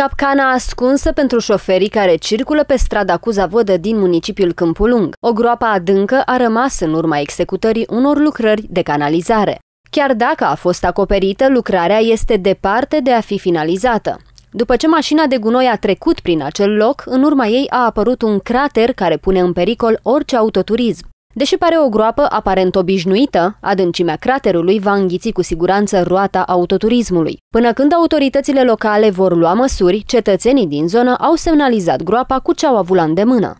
Capcana ascunsă pentru șoferii care circulă pe strada cu zavodă din municipiul Câmpulung. O groapă adâncă a rămas în urma executării unor lucrări de canalizare. Chiar dacă a fost acoperită, lucrarea este departe de a fi finalizată. După ce mașina de gunoi a trecut prin acel loc, în urma ei a apărut un crater care pune în pericol orice autoturism. Deși pare o groapă aparent obișnuită, adâncimea craterului va înghiți cu siguranță roata autoturismului. Până când autoritățile locale vor lua măsuri, cetățenii din zonă au semnalizat groapa cu ce au avut la îndemână.